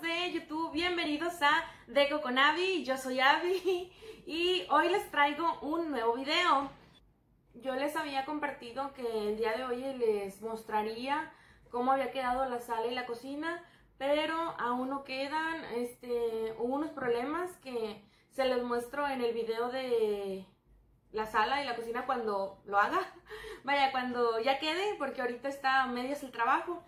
de YouTube, bienvenidos a Deco con Abby, yo soy Abby y hoy les traigo un nuevo video. Yo les había compartido que el día de hoy les mostraría cómo había quedado la sala y la cocina, pero aún no quedan, este, hubo unos problemas que se los muestro en el video de la sala y la cocina cuando lo haga, vaya, cuando ya quede, porque ahorita está a medias el trabajo.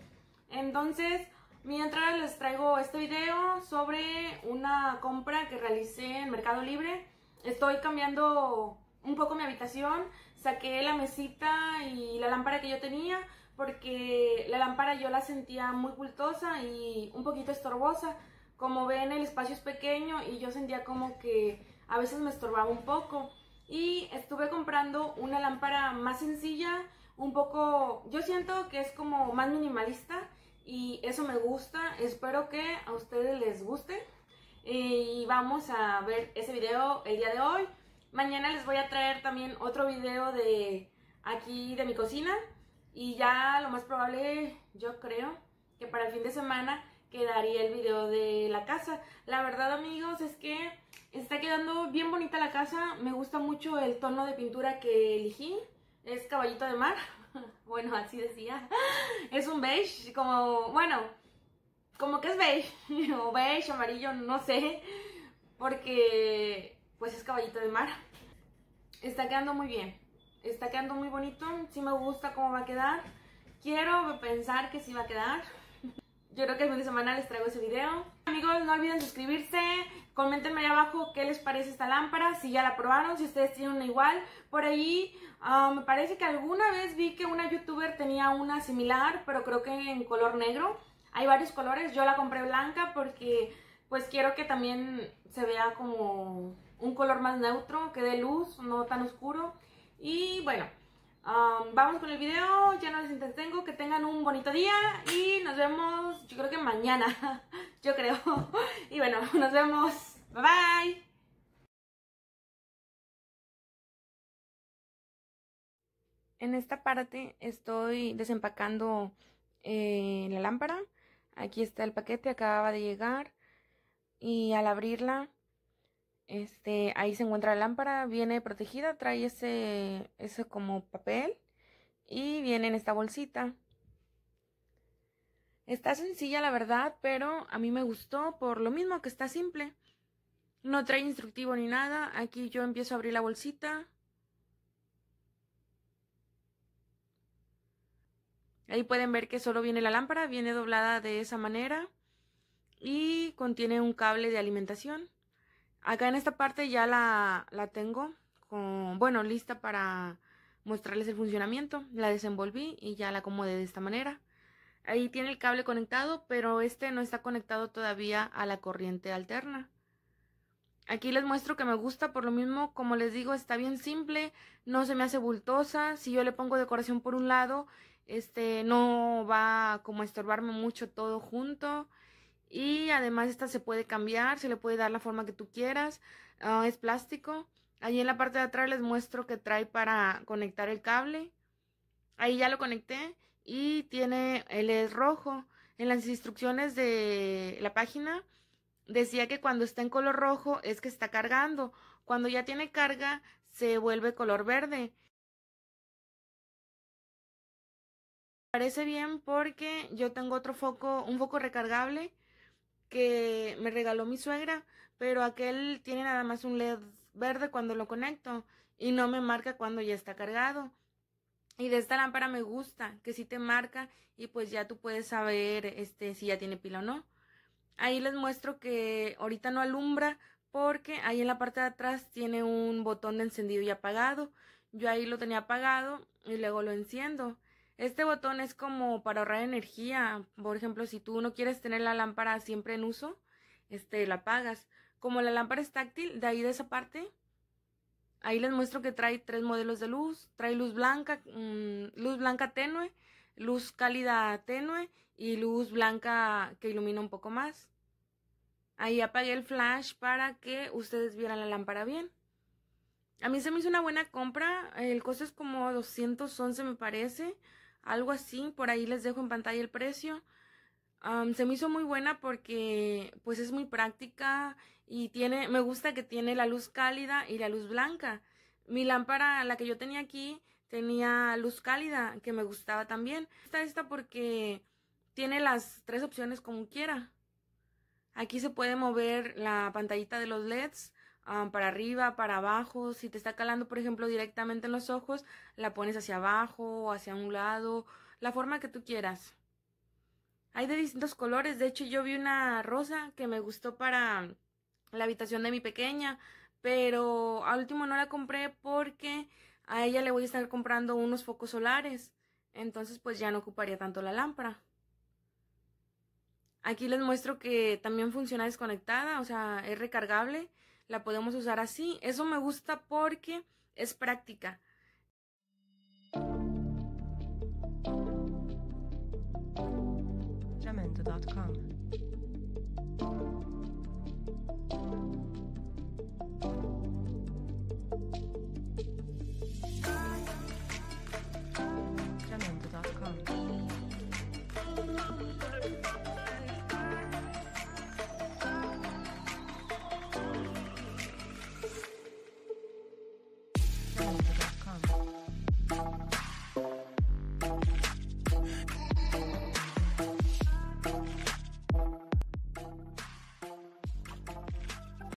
Entonces, Mientras les traigo este video sobre una compra que realicé en Mercado Libre. Estoy cambiando un poco mi habitación, saqué la mesita y la lámpara que yo tenía porque la lámpara yo la sentía muy cultosa y un poquito estorbosa. Como ven el espacio es pequeño y yo sentía como que a veces me estorbaba un poco. Y estuve comprando una lámpara más sencilla, un poco, yo siento que es como más minimalista eso me gusta, espero que a ustedes les guste y vamos a ver ese video el día de hoy. Mañana les voy a traer también otro video de aquí de mi cocina y ya lo más probable yo creo que para el fin de semana quedaría el video de la casa. La verdad amigos es que está quedando bien bonita la casa, me gusta mucho el tono de pintura que elegí es caballito de mar, bueno, así decía, es un beige, como, bueno, como que es beige, o beige, amarillo, no sé, porque pues es caballito de mar. Está quedando muy bien, está quedando muy bonito, sí me gusta cómo va a quedar, quiero pensar que sí va a quedar, yo creo que el fin de semana les traigo ese video. Amigos, no olviden suscribirse, comentenme ahí abajo qué les parece esta lámpara, si ya la probaron, si ustedes tienen una igual. Por ahí ah, me parece que alguna vez vi que una youtuber tenía una similar, pero creo que en color negro. Hay varios colores, yo la compré blanca porque pues quiero que también se vea como un color más neutro, que dé luz, no tan oscuro. Y bueno, ah, vamos con el video, ya no les entretengo, que tengan un bonito día y nos vemos creo que mañana, yo creo. Y bueno, nos vemos. Bye bye. En esta parte estoy desempacando eh, la lámpara. Aquí está el paquete, acababa de llegar. Y al abrirla, este, ahí se encuentra la lámpara, viene protegida, trae ese, ese como papel y viene en esta bolsita. Está sencilla la verdad, pero a mí me gustó por lo mismo que está simple. No trae instructivo ni nada. Aquí yo empiezo a abrir la bolsita. Ahí pueden ver que solo viene la lámpara, viene doblada de esa manera y contiene un cable de alimentación. Acá en esta parte ya la, tengo con, bueno, lista para mostrarles el funcionamiento. La desenvolví y ya la acomodé de esta manera. Ahí tiene el cable conectado, pero este no está conectado todavía a la corriente alterna. Aquí les muestro que me gusta, por lo mismo, como les digo, está bien simple, no se me hace bultosa. Si yo le pongo decoración por un lado, este no va como a estorbarme mucho todo junto. Y además esta se puede cambiar, se le puede dar la forma que tú quieras. Ah, es plástico. Allí en la parte de atrás les muestro que trae para conectar el cable. Ahí ya lo conecté y tiene, el led rojo. En las instrucciones de la página decía que cuando está en color rojo es que está cargando. Cuando ya tiene carga se vuelve color verde. Parece bien porque yo tengo otro foco, un foco recargable que me regaló mi suegra, pero aquel tiene nada más un LED verde cuando lo conecto y no me marca cuando ya está cargado. Y de esta lámpara me gusta, que sí te marca y pues ya tú puedes saber este si ya tiene pila o no. Ahí les muestro que ahorita no alumbra porque ahí en la parte de atrás tiene un botón de encendido y apagado. Yo ahí lo tenía apagado y luego lo enciendo. Este botón es como para ahorrar energía. Por ejemplo, si tú no quieres tener la lámpara siempre en uso, este, la apagas. Como la lámpara es táctil, de ahí de esa parte Ahí les muestro que trae tres modelos de luz. Trae luz blanca, mm, luz blanca tenue, luz cálida tenue y luz blanca que ilumina un poco más. Ahí apagué el flash para que ustedes vieran la lámpara bien. A mí se me hizo una buena compra. El costo es como 211 me parece. Algo así. Por ahí les dejo en pantalla el precio se me hizo muy buena porque pues es muy práctica y tiene, me gusta que tiene la luz cálida y la luz blanca. Mi lámpara, la que yo tenía aquí, tenía luz cálida, que me gustaba también. Está esta porque tiene las tres opciones como quiera. Aquí se puede mover la pantallita de los LEDs para arriba, para abajo. Si te está calando, por ejemplo, directamente en los ojos, la pones hacia abajo o hacia un lado, la forma que tú quieras. Hay de distintos colores. De hecho, yo vi una rosa que me gustó para la habitación de mi pequeña. Pero a último no la compré porque a ella le voy a estar comprando unos focos solares. Entonces pues ya no ocuparía tanto la lámpara. Aquí les muestro que también funciona desconectada, o sea, es recargable. La podemos usar así. Eso me gusta porque es práctica. Jamendo.com. Jamendo.com.